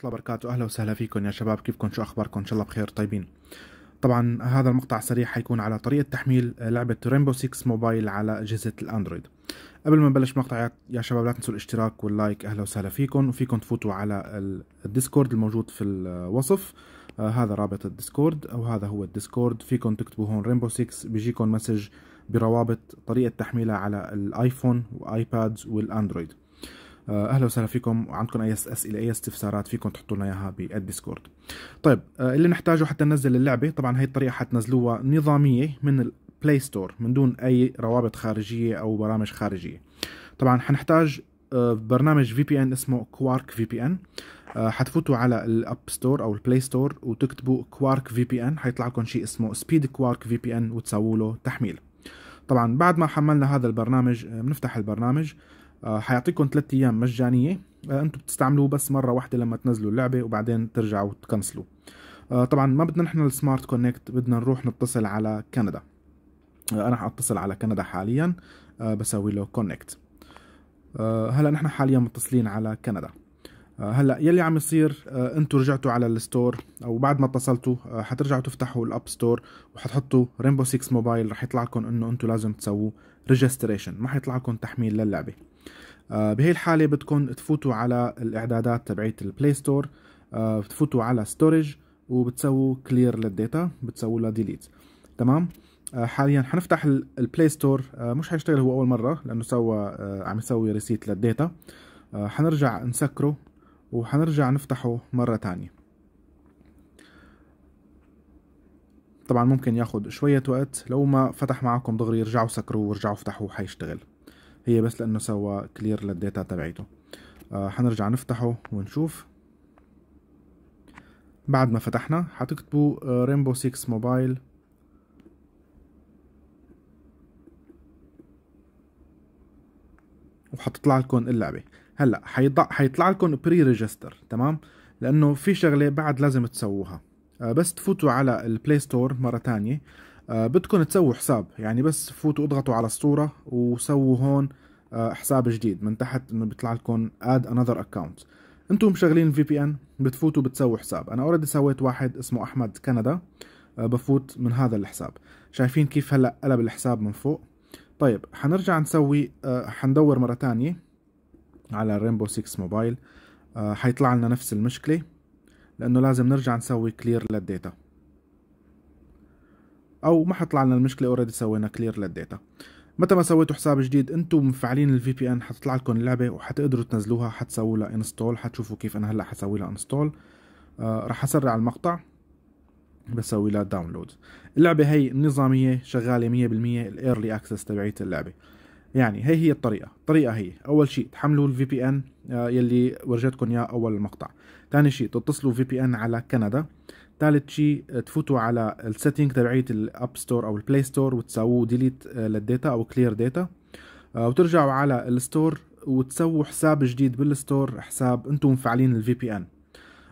الله بركاته اهلا وسهلا فيكم يا شباب كيفكم شو اخباركم ان شاء الله بخير طيبين طبعا هذا المقطع سريع حيكون على طريقه تحميل لعبه رينبو 6 موبايل على اجهزه الاندرويد قبل ما نبلش المقطع يا شباب لا تنسوا الاشتراك واللايك اهلا وسهلا فيكم وفيكم تفوتوا على الديسكورد الموجود في الوصف آه، هذا رابط الديسكورد او هذا هو الديسكورد فيكم تكتبوا هون رينبو 6 بيجيكم مسج بروابط طريقه تحميلها على الايفون وايبادز والاندرويد آه، اهلا وسهلا فيكم وعندكم اي اسئله اي استفسارات فيكم تحطوا لنا اياها بالديسكورد طيب آه، اللي نحتاجه حتى ننزل اللعبه طبعا هي الطريقه حتنزلوها نظاميه من البلاي ستور من دون اي روابط خارجيه او برامج خارجيه طبعا حنحتاج آه، برنامج في بي ان اسمه كوارك في بي ان حتفوتوا على الاب ستور او البلاي ستور وتكتبوا كوارك في بي ان حيطلع لكم شيء اسمه سبيد كوارك في بي ان وتسووا له تحميل طبعا بعد ما حملنا هذا البرنامج بنفتح البرنامج آه، حيعطيكم ثلاث ايام مجانيه آه، انتم بتستعملوه بس مره واحده لما تنزلوا اللعبه وبعدين ترجعوا تكنسلوا آه، طبعا ما بدنا نحن السمارت كونكت بدنا نروح نتصل على كندا انا حاتصل على كندا حاليا بسوي له كونكت هلا نحن حاليا متصلين على كندا آه، هلا يلي عم يصير آه، انتم رجعتوا على الستور او بعد ما اتصلتوا آه، حترجعوا تفتحوا الاب ستور وحتحطوا رينبو 6 موبايل رح يطلع لكم انه انتم لازم تسووا ريجستريشن ما حيطلع لكم تحميل للعبه بهي الحاله بدكم تفوتوا على الاعدادات تبعيه البلاي ستور بتفوتوا على ستورج وبتسووا كلير للداتا بتسووا لها ديليت تمام حاليا حنفتح البلاي ستور مش حيشتغل هو اول مره لانه سوى عم يسوي ريسيت للداتا حنرجع نسكره وحنرجع نفتحه مرة تانية طبعا ممكن ياخد شوية وقت لو ما فتح معكم دغري ارجعوا سكروه وارجعوا افتحوه حيشتغل هي بس لانه سوى كلير للداتا تبعيته آه حنرجع نفتحه ونشوف بعد ما فتحنا حتكتبوا ريمبو 6 موبايل وحتطلع لكم اللعبة هلا حيض... حيطلع لكم بري ريجستر تمام لانه في شغله بعد لازم تسووها آه، بس تفوتوا على البلاي ستور مره ثانيه آه، بدكم تسووا حساب يعني بس فوتوا اضغطوا على الصوره وسووا هون آه، حساب جديد من تحت انه بيطلع لكم اد انذر اكونت انتم مشغلين الفي بي ان بتفوتوا بتسووا حساب انا اوريدي سويت واحد اسمه احمد كندا بفوت من هذا الحساب شايفين كيف هلا قلب الحساب من فوق طيب حنرجع نسوي حندور مره ثانيه على رينبو 6 موبايل آه حيطلع لنا نفس المشكلة لأنه لازم نرجع نسوي كلير للداتا أو ما حطلع لنا المشكلة اوريدي سوينا كلير للداتا متى ما سويتوا حساب جديد انتم مفعلين الفي بي ان حتطلع لكم اللعبه وحتقدروا تنزلوها حتسووا لها انستول حتشوفوا كيف انا هلا حسوي لها انستول آه اسرع المقطع بسوي لها داونلود اللعبه هي نظاميه شغاله 100% الايرلي اكسس تبعيه اللعبه يعني هي هي الطريقة الطريقة هي أول شيء تحملوا الفي بي ان آه، يلي ورجيتكم إياه أول المقطع ثاني شيء تتصلوا في بي ان على كندا ثالث شيء آه، تفوتوا على السيتنج تبعية الاب ستور أو البلاي ستور وتسووا ديليت آه، للديتا أو كلير داتا وترجعوا على الستور وتسووا حساب جديد بالستور حساب انتم مفعلين الفي بي ان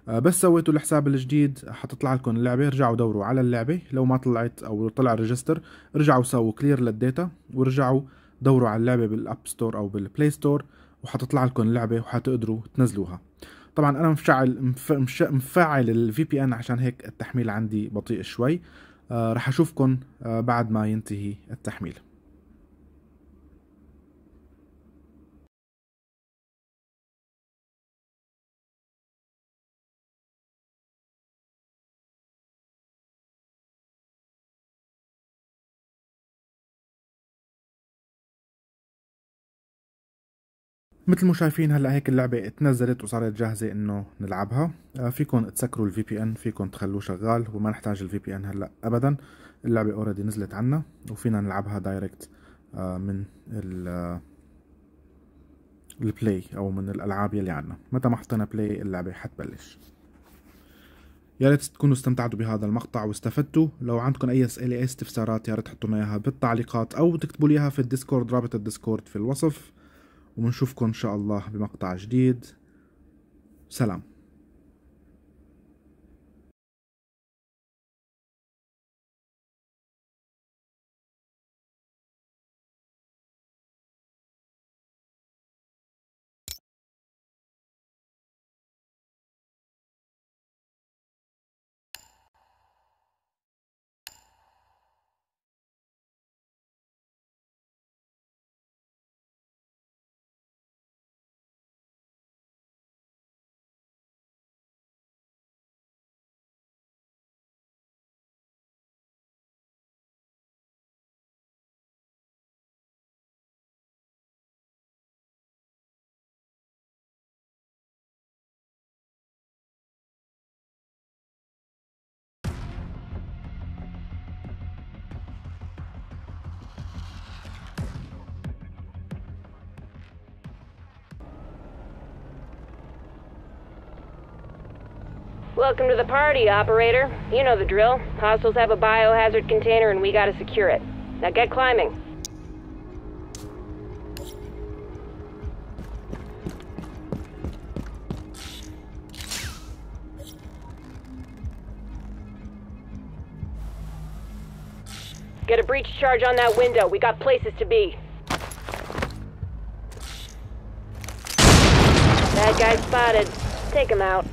بس سويتوا الحساب الجديد حتطلع لكم اللعبة رجعوا دوروا على اللعبة لو ما طلعت أو طلع الريجستر رجعوا سووا كلير للديتا ورجعوا دوروا على اللعبة بالاب ستور او بالبلاي ستور وحتطلع لكم اللعبة وحتقدروا تنزلوها طبعا انا مفعل مفعل الفي بي ان عشان هيك التحميل عندي بطيء شوي آه رح اشوفكم آه بعد ما ينتهي التحميل مثل ما شايفين هلا هيك اللعبة اتنزلت وصارت جاهزة انه نلعبها آه، فيكم تسكروا الفي بي ان فيكم تخلوه شغال وما نحتاج الفي بي ان هلا ابدا اللعبة اوريدي نزلت عنا وفينا نلعبها دايركت آه، من ال آه، البلاي او من الالعاب يلي عنا متى ما حطينا بلاي اللعبة حتبلش يا ريت تكونوا استمتعتوا بهذا المقطع واستفدتوا لو عندكم اي اسئله اي استفسارات يا ريت تحطوا اياها بالتعليقات او تكتبوا لي اياها في الديسكورد رابط الديسكورد في الوصف وبنشوفكم إن شاء الله بمقطع جديد سلام Welcome to the party, operator. You know the drill. Hostiles have a biohazard container and we gotta secure it. Now get climbing. Get a breach charge on that window. We got places to be. Bad guy spotted. Take him out.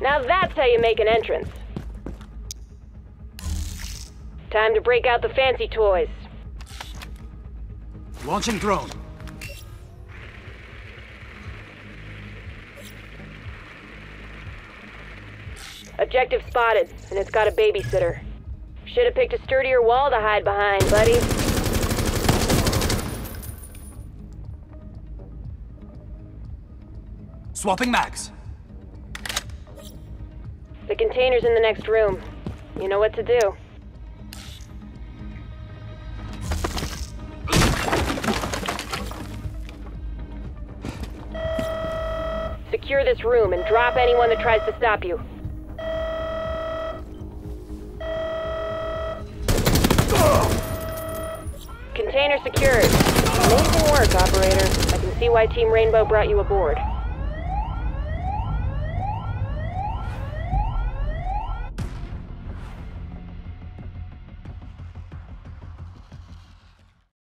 Now that's how you make an entrance. Time to break out the fancy toys. Launching drone. Objective spotted, and it's got a babysitter. Should have picked a sturdier wall to hide behind, buddy. Swapping mags. The container's in the next room. You know what to do. Secure this room and drop anyone that tries to stop you. Container secured. Amazing work, operator. I can see why Team Rainbow brought you aboard.